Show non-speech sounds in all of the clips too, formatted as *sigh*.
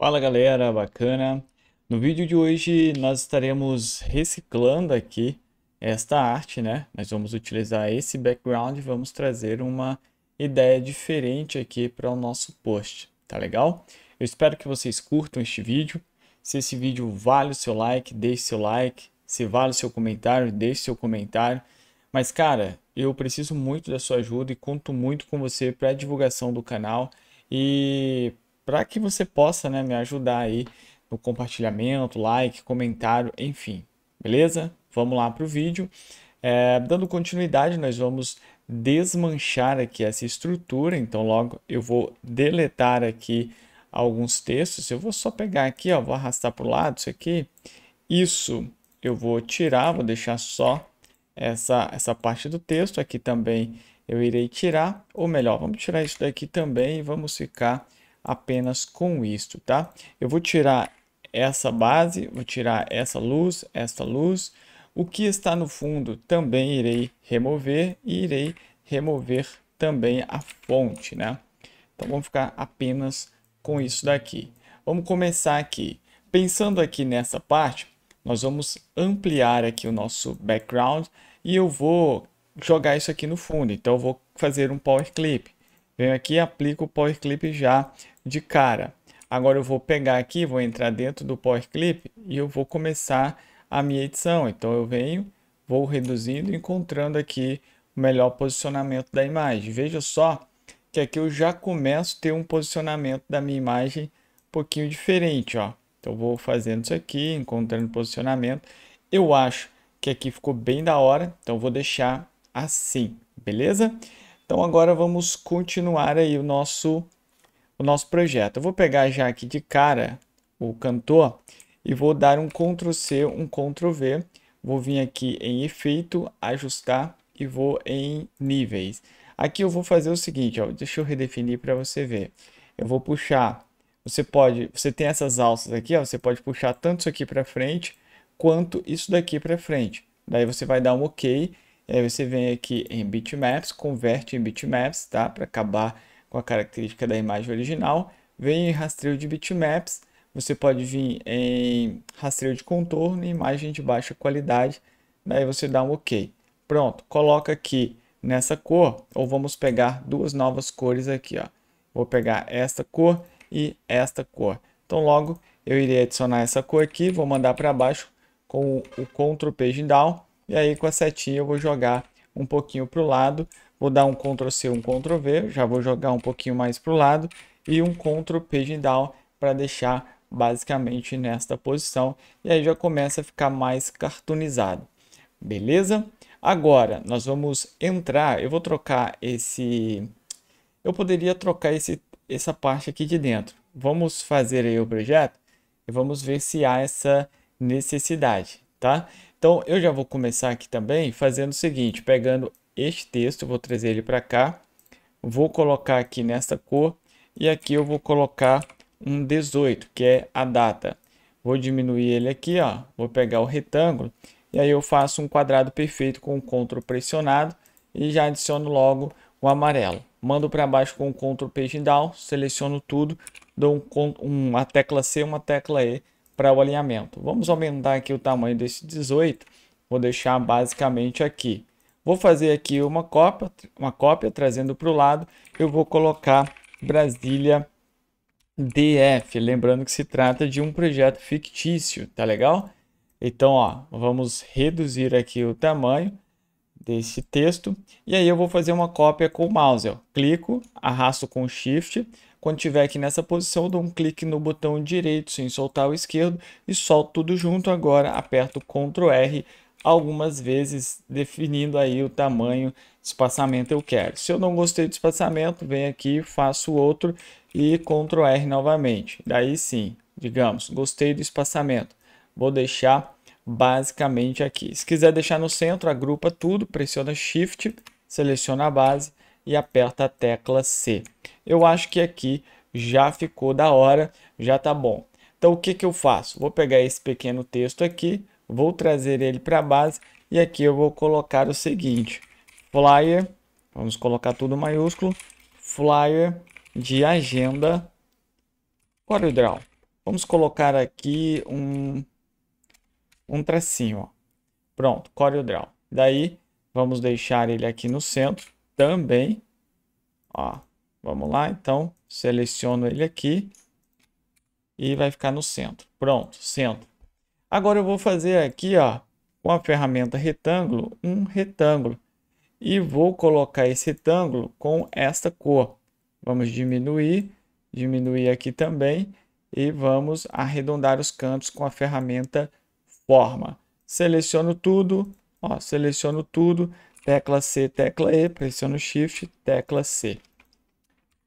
Fala galera, bacana? No vídeo de hoje nós estaremos reciclando aqui esta arte, né? Nós vamos utilizar esse background e vamos trazer uma ideia diferente aqui para o nosso post, tá legal? Eu espero que vocês curtam este vídeo. Se esse vídeo vale o seu like, deixe seu like. Se vale o seu comentário, deixe seu comentário. Mas cara, eu preciso muito da sua ajuda e conto muito com você para a divulgação do canal e para que você possa né, me ajudar aí no compartilhamento, like, comentário, enfim. Beleza? Vamos lá para o vídeo. É, dando continuidade, nós vamos desmanchar aqui essa estrutura. Então, logo eu vou deletar aqui alguns textos. Eu vou só pegar aqui, ó, vou arrastar para o lado isso aqui. Isso eu vou tirar, vou deixar só essa, essa parte do texto. Aqui também eu irei tirar, ou melhor, vamos tirar isso daqui também e vamos ficar apenas com isto, tá? Eu vou tirar essa base, vou tirar essa luz, esta luz. O que está no fundo também irei remover e irei remover também a fonte, né? Então vamos ficar apenas com isso daqui. Vamos começar aqui. Pensando aqui nessa parte, nós vamos ampliar aqui o nosso background e eu vou jogar isso aqui no fundo. Então eu vou fazer um power clip. Venho aqui, aplico o power clip já de cara. Agora eu vou pegar aqui, vou entrar dentro do Power Clip e eu vou começar a minha edição. Então eu venho, vou reduzindo, encontrando aqui o melhor posicionamento da imagem. Veja só que aqui eu já começo a ter um posicionamento da minha imagem um pouquinho diferente, ó. Então vou fazendo isso aqui, encontrando posicionamento. Eu acho que aqui ficou bem da hora, então vou deixar assim, beleza? Então agora vamos continuar aí o nosso o nosso projeto. Eu vou pegar já aqui de cara o cantor e vou dar um Ctrl C, um Ctrl V. Vou vir aqui em efeito, ajustar e vou em níveis. Aqui eu vou fazer o seguinte, ó, deixa eu redefinir para você ver. Eu vou puxar, você pode, você tem essas alças aqui, ó, você pode puxar tanto isso aqui para frente quanto isso daqui para frente. Daí você vai dar um OK, aí você vem aqui em bitmaps, converte em bitmaps, tá? Para acabar com a característica da imagem original. Vem em rastreio de bitmaps, você pode vir em rastreio de contorno e imagem de baixa qualidade. Daí né? você dá um OK. Pronto, coloca aqui nessa cor, ou vamos pegar duas novas cores aqui. Ó. Vou pegar esta cor e esta cor. Então logo eu irei adicionar essa cor aqui, vou mandar para baixo com o Ctrl Page Down. E aí com a setinha eu vou jogar um pouquinho para o lado Vou dar um Ctrl C, um Ctrl V, já vou jogar um pouquinho mais para o lado e um Ctrl Page Down para deixar basicamente nesta posição e aí já começa a ficar mais cartoonizado. Beleza? Agora nós vamos entrar, eu vou trocar esse eu poderia trocar esse essa parte aqui de dentro. Vamos fazer aí o projeto e vamos ver se há essa necessidade, tá? Então eu já vou começar aqui também fazendo o seguinte, pegando este texto, vou trazer ele para cá, vou colocar aqui nessa cor e aqui eu vou colocar um 18, que é a data. Vou diminuir ele aqui, ó, vou pegar o retângulo e aí eu faço um quadrado perfeito com o CTRL pressionado e já adiciono logo o amarelo. Mando para baixo com o CTRL Page Down, seleciono tudo, dou um, uma tecla C uma tecla E para o alinhamento. Vamos aumentar aqui o tamanho desse 18, vou deixar basicamente aqui Vou fazer aqui uma cópia, uma cópia trazendo para o lado. Eu vou colocar Brasília DF, lembrando que se trata de um projeto fictício, tá legal? Então, ó, vamos reduzir aqui o tamanho desse texto e aí eu vou fazer uma cópia com o mouse, ó. Clico, arrasto com Shift, quando estiver aqui nessa posição, dou um clique no botão direito sem soltar o esquerdo e solto tudo junto. Agora aperto Ctrl R, algumas vezes definindo aí o tamanho de espaçamento eu quero. Se eu não gostei do espaçamento, venho aqui, faço outro e Ctrl R novamente. Daí sim, digamos, gostei do espaçamento. Vou deixar basicamente aqui. Se quiser deixar no centro, agrupa tudo, pressiona Shift, seleciona a base e aperta a tecla C. Eu acho que aqui já ficou da hora, já tá bom. Então o que, que eu faço? Vou pegar esse pequeno texto aqui, vou trazer ele para a base e aqui eu vou colocar o seguinte, flyer, vamos colocar tudo maiúsculo, flyer de agenda CorelDRAW. É vamos colocar aqui um, um tracinho, ó. pronto, CorelDRAW. É Daí vamos deixar ele aqui no centro também, ó, vamos lá, então seleciono ele aqui e vai ficar no centro, pronto, centro. Agora eu vou fazer aqui, ó, com a ferramenta retângulo, um retângulo. E vou colocar esse retângulo com esta cor. Vamos diminuir, diminuir aqui também. E vamos arredondar os cantos com a ferramenta forma. Seleciono tudo, ó, seleciono tudo, tecla C, tecla E, pressiono Shift, tecla C.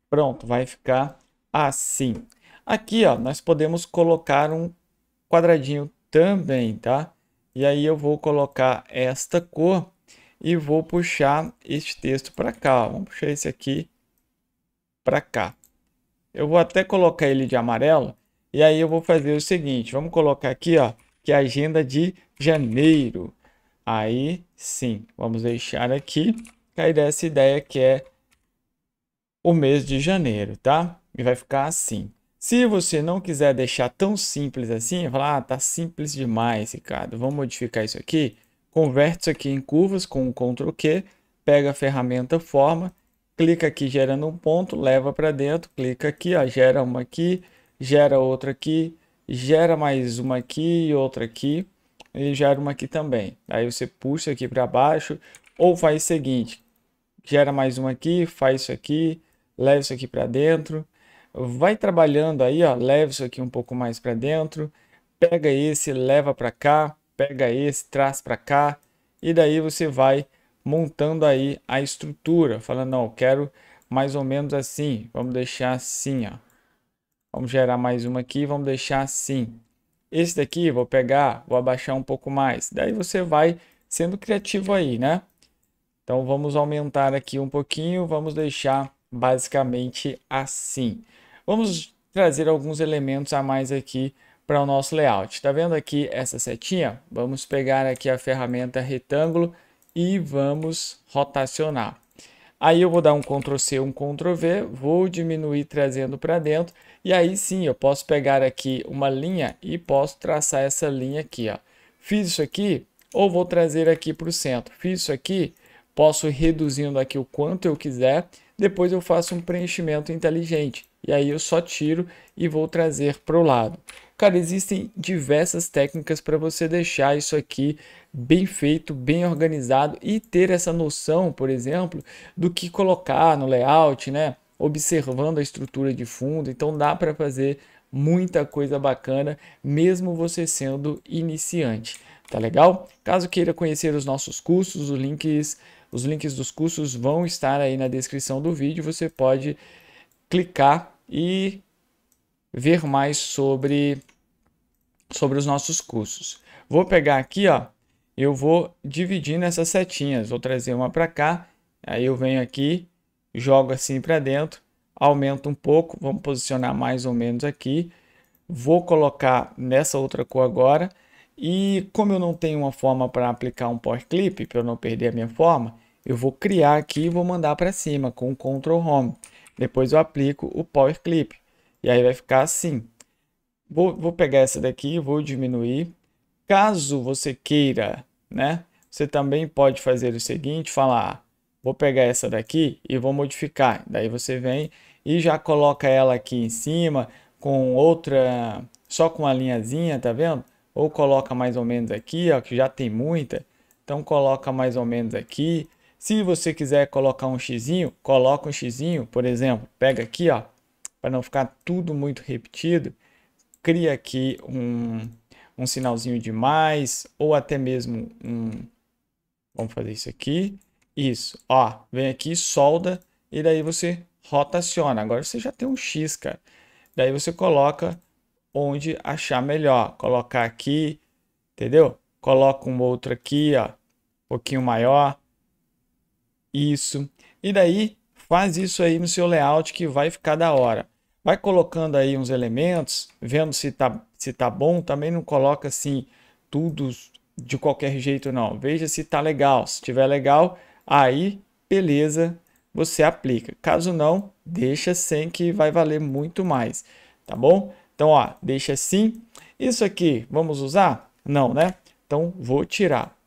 Pronto, vai ficar assim. Aqui, ó, nós podemos colocar um quadradinho também, tá? E aí eu vou colocar esta cor e vou puxar este texto para cá. Vamos puxar esse aqui para cá. Eu vou até colocar ele de amarelo e aí eu vou fazer o seguinte, vamos colocar aqui, ó, que é a agenda de janeiro. Aí sim, vamos deixar aqui cair essa ideia que é o mês de janeiro, tá? E vai ficar assim. Se você não quiser deixar tão simples assim, falar, ah, tá simples demais, Ricardo, vamos modificar isso aqui, converte isso aqui em curvas com o Ctrl Q, pega a ferramenta forma, clica aqui gerando um ponto, leva para dentro, clica aqui, ó, gera uma aqui, gera outra aqui, gera mais uma aqui e outra aqui, e gera uma aqui também. Aí você puxa aqui para baixo, ou faz o seguinte, gera mais uma aqui, faz isso aqui, leva isso aqui para dentro, Vai trabalhando aí, ó, leva isso aqui um pouco mais para dentro, pega esse, leva para cá, pega esse, traz para cá, e daí você vai montando aí a estrutura, falando, não, eu quero mais ou menos assim, vamos deixar assim, ó. Vamos gerar mais uma aqui, vamos deixar assim. Esse daqui vou pegar, vou abaixar um pouco mais. Daí você vai sendo criativo aí, né? Então vamos aumentar aqui um pouquinho, vamos deixar basicamente assim. Vamos trazer alguns elementos a mais aqui para o nosso layout. Está vendo aqui essa setinha? Vamos pegar aqui a ferramenta retângulo e vamos rotacionar. Aí eu vou dar um Ctrl C, um Ctrl V, vou diminuir trazendo para dentro. E aí sim, eu posso pegar aqui uma linha e posso traçar essa linha aqui. Ó. Fiz isso aqui, ou vou trazer aqui para o centro. Fiz isso aqui, posso reduzindo aqui o quanto eu quiser. Depois eu faço um preenchimento inteligente. E aí eu só tiro e vou trazer para o lado. Cara, existem diversas técnicas para você deixar isso aqui bem feito, bem organizado e ter essa noção, por exemplo, do que colocar no layout, né? Observando a estrutura de fundo. Então dá para fazer muita coisa bacana, mesmo você sendo iniciante. Tá legal? Caso queira conhecer os nossos cursos, os links, os links dos cursos vão estar aí na descrição do vídeo. Você pode clicar e ver mais sobre, sobre os nossos cursos. Vou pegar aqui, ó, eu vou dividindo essas setinhas, vou trazer uma para cá, aí eu venho aqui, jogo assim para dentro, aumento um pouco, vamos posicionar mais ou menos aqui, vou colocar nessa outra cor agora, e como eu não tenho uma forma para aplicar um power clip, para eu não perder a minha forma, eu vou criar aqui e vou mandar para cima com o Ctrl Home. Depois eu aplico o Power Clip. E aí vai ficar assim. Vou, vou pegar essa daqui, vou diminuir. Caso você queira, né? Você também pode fazer o seguinte, falar, ah, vou pegar essa daqui e vou modificar. Daí você vem e já coloca ela aqui em cima com outra, só com a linhazinha, tá vendo? Ou coloca mais ou menos aqui, ó, que já tem muita. Então coloca mais ou menos aqui. Se você quiser colocar um xizinho, coloca um xizinho, por exemplo, pega aqui, ó, para não ficar tudo muito repetido, cria aqui um, um sinalzinho de mais ou até mesmo um Vamos fazer isso aqui. Isso, ó, vem aqui, solda e daí você rotaciona. Agora você já tem um X, cara. Daí você coloca onde achar melhor. Colocar aqui, entendeu? Coloca um outro aqui, ó, um pouquinho maior. Isso. E daí faz isso aí no seu layout que vai ficar da hora. Vai colocando aí uns elementos, vendo se tá, se tá bom. Também não coloca assim tudo de qualquer jeito não. Veja se tá legal. Se tiver legal, aí beleza, você aplica. Caso não, deixa sem que vai valer muito mais, tá bom? Então, ó, deixa assim. Isso aqui, vamos usar? Não, né? Então, vou tirar.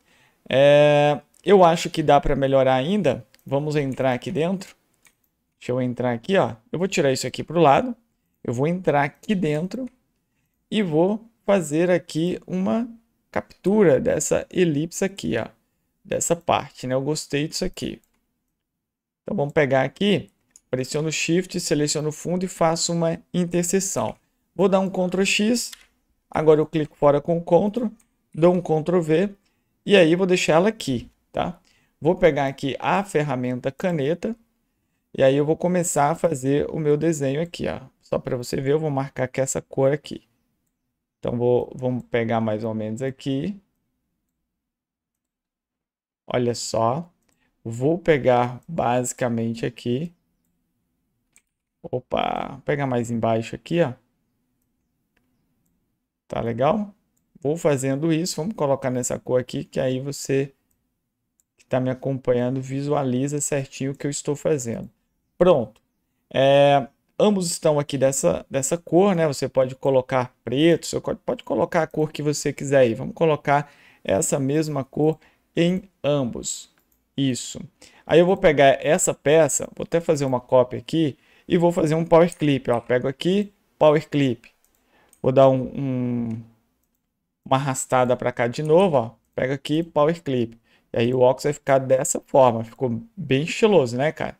É... Eu acho que dá para melhorar ainda. Vamos entrar aqui dentro. Deixa eu entrar aqui, ó. Eu vou tirar isso aqui para o lado. Eu vou entrar aqui dentro e vou fazer aqui uma captura dessa elipse aqui, ó. Dessa parte, né? Eu gostei disso aqui. Então, vamos pegar aqui. Pressiono Shift, seleciono o fundo e faço uma interseção. Vou dar um Ctrl X. Agora eu clico fora com o Ctrl. Dou um Ctrl V. E aí vou deixar ela aqui tá? Vou pegar aqui a ferramenta caneta e aí eu vou começar a fazer o meu desenho aqui, ó. Só para você ver, eu vou marcar com essa cor aqui. Então vou, vamos pegar mais ou menos aqui. Olha só. Vou pegar basicamente aqui. Opa, vou pegar mais embaixo aqui, ó. Tá legal? Vou fazendo isso, vamos colocar nessa cor aqui, que aí você está me acompanhando visualiza certinho o que eu estou fazendo. Pronto. É, ambos estão aqui dessa, dessa cor, né? Você pode colocar preto, você pode colocar a cor que você quiser aí. Vamos colocar essa mesma cor em ambos. Isso. Aí eu vou pegar essa peça, vou até fazer uma cópia aqui e vou fazer um power clip. Ó. Pego aqui, power clip. Vou dar um, um uma arrastada para cá de novo, ó. Pega aqui, power clip. E aí o óculos vai ficar dessa forma. Ficou bem estiloso, né, cara?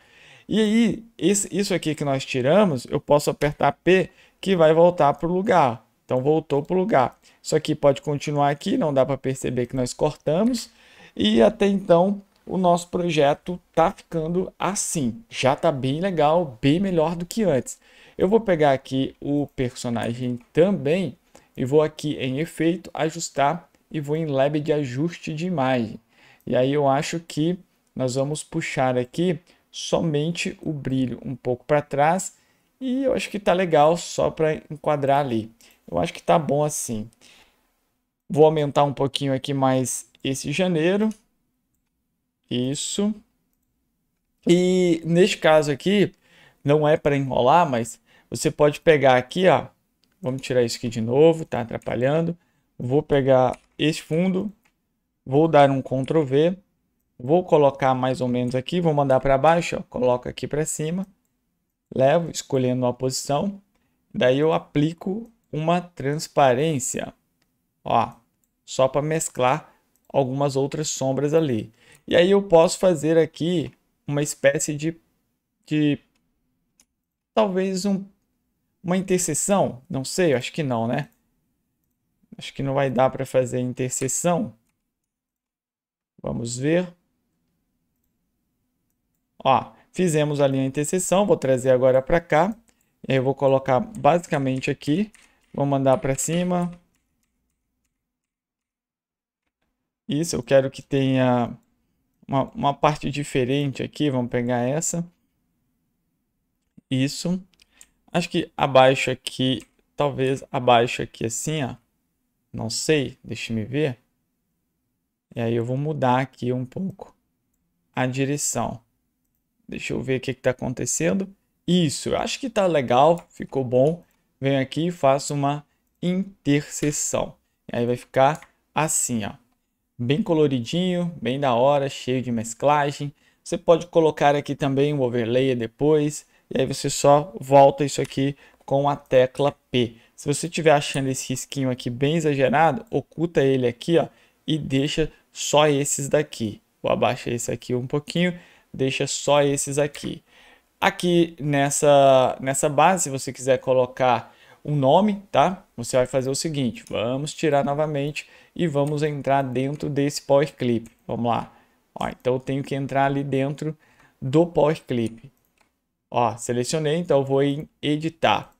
E aí, esse, isso aqui que nós tiramos, eu posso apertar P, que vai voltar para o lugar. Então, voltou para o lugar. Isso aqui pode continuar aqui, não dá para perceber que nós cortamos. E até então, o nosso projeto tá ficando assim. Já tá bem legal, bem melhor do que antes. Eu vou pegar aqui o personagem também e vou aqui em efeito, ajustar e vou em lab de ajuste de imagem. E aí eu acho que nós vamos puxar aqui somente o brilho um pouco para trás e eu acho que tá legal só para enquadrar ali. Eu acho que tá bom assim. Vou aumentar um pouquinho aqui mais esse janeiro. Isso. E neste caso aqui, não é para enrolar, mas você pode pegar aqui, ó. Vamos tirar isso aqui de novo, tá atrapalhando. Vou pegar esse fundo, Vou dar um Ctrl V. Vou colocar mais ou menos aqui. Vou mandar para baixo. Ó, coloco aqui para cima. Levo, escolhendo uma posição. Daí eu aplico uma transparência. Ó, só para mesclar algumas outras sombras ali. E aí eu posso fazer aqui uma espécie de, de talvez um, uma interseção, não sei, acho que não, né? Acho que não vai dar para fazer interseção. Vamos ver. Ó, fizemos a linha de interseção, vou trazer agora para cá. Eu vou colocar basicamente aqui, vou mandar para cima. Isso, eu quero que tenha uma, uma parte diferente aqui, vamos pegar essa. Isso. Acho que abaixo aqui, talvez abaixo aqui assim, ó. Não sei, deixa me ver. E aí eu vou mudar aqui um pouco a direção. Deixa eu ver o que está acontecendo. Isso, eu acho que está legal, ficou bom. Venho aqui e faço uma interseção. E aí vai ficar assim, ó. Bem coloridinho, bem da hora, cheio de mesclagem. Você pode colocar aqui também um overlay depois. E aí você só volta isso aqui com a tecla P. Se você estiver achando esse risquinho aqui bem exagerado, oculta ele aqui, ó. E deixa só esses daqui. Vou abaixar esse aqui um pouquinho, deixa só esses aqui. Aqui nessa, nessa base, se você quiser colocar um nome, tá? Você vai fazer o seguinte, vamos tirar novamente e vamos entrar dentro desse Power Clip. Vamos lá. Ó, então eu tenho que entrar ali dentro do Power Clip. Ó, selecionei, então eu vou em editar.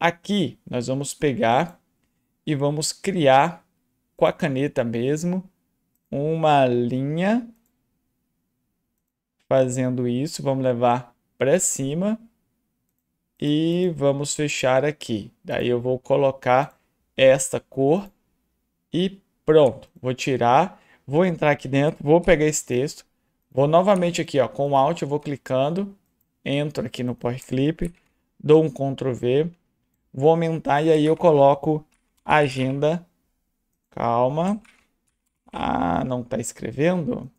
Aqui nós vamos pegar e vamos criar com a caneta mesmo uma linha fazendo isso. Vamos levar para cima e vamos fechar aqui. Daí eu vou colocar esta cor e pronto. Vou tirar, vou entrar aqui dentro, vou pegar esse texto, vou novamente aqui ó, com o Alt, eu vou clicando, entro aqui no Power Clip, dou um Ctrl V, vou aumentar e aí eu coloco agenda, calma, ah, não está escrevendo?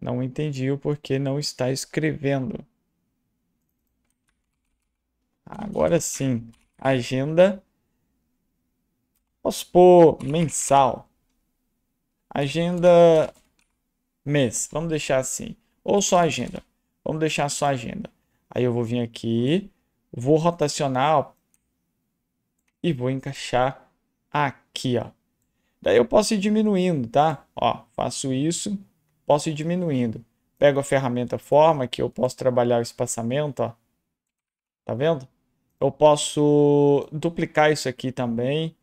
Não entendi o porquê não está escrevendo. Agora sim, agenda. posso pôr mensal. Agenda mês. Vamos deixar assim. Ou só agenda. Vamos deixar só agenda. Aí eu vou vir aqui, vou rotacionar ó, e vou encaixar aqui, ó. Daí eu posso ir diminuindo, tá? Ó, faço isso, posso ir diminuindo. Pego a ferramenta forma, que eu posso trabalhar o espaçamento, ó. Tá vendo? Eu posso duplicar isso aqui também.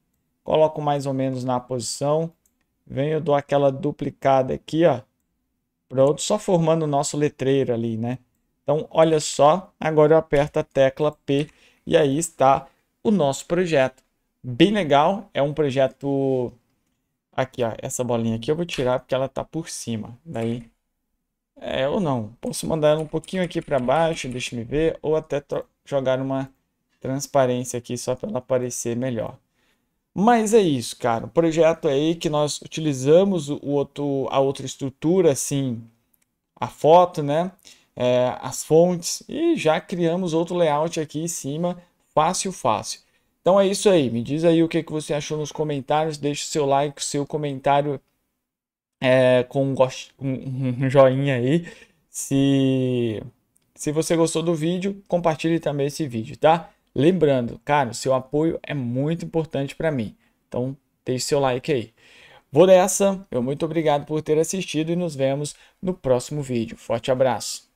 Coloco mais ou menos na posição. Venho, dou aquela duplicada aqui, ó. Pronto, só formando o nosso letreiro ali, né? Então, olha só, agora eu aperto a tecla P e aí está o nosso projeto bem legal. É um projeto. Aqui, ó. Essa bolinha aqui eu vou tirar porque ela tá por cima. Daí. É, ou não. Posso mandar ela um pouquinho aqui para baixo, deixa me ver. Ou até jogar uma transparência aqui só para ela aparecer melhor. Mas é isso, cara. O projeto é aí que nós utilizamos o outro, a outra estrutura, assim, a foto, né? É, as fontes e já criamos outro layout aqui em cima, fácil, fácil. Então é isso aí. Me diz aí o que, que você achou nos comentários. Deixe seu like, seu comentário é, com um, gost... *laughs* um joinha aí. Se... se você gostou do vídeo, compartilhe também esse vídeo, tá? Lembrando, cara, seu apoio é muito importante para mim. Então deixe seu like aí. Vou nessa. Eu muito obrigado por ter assistido e nos vemos no próximo vídeo. Forte abraço.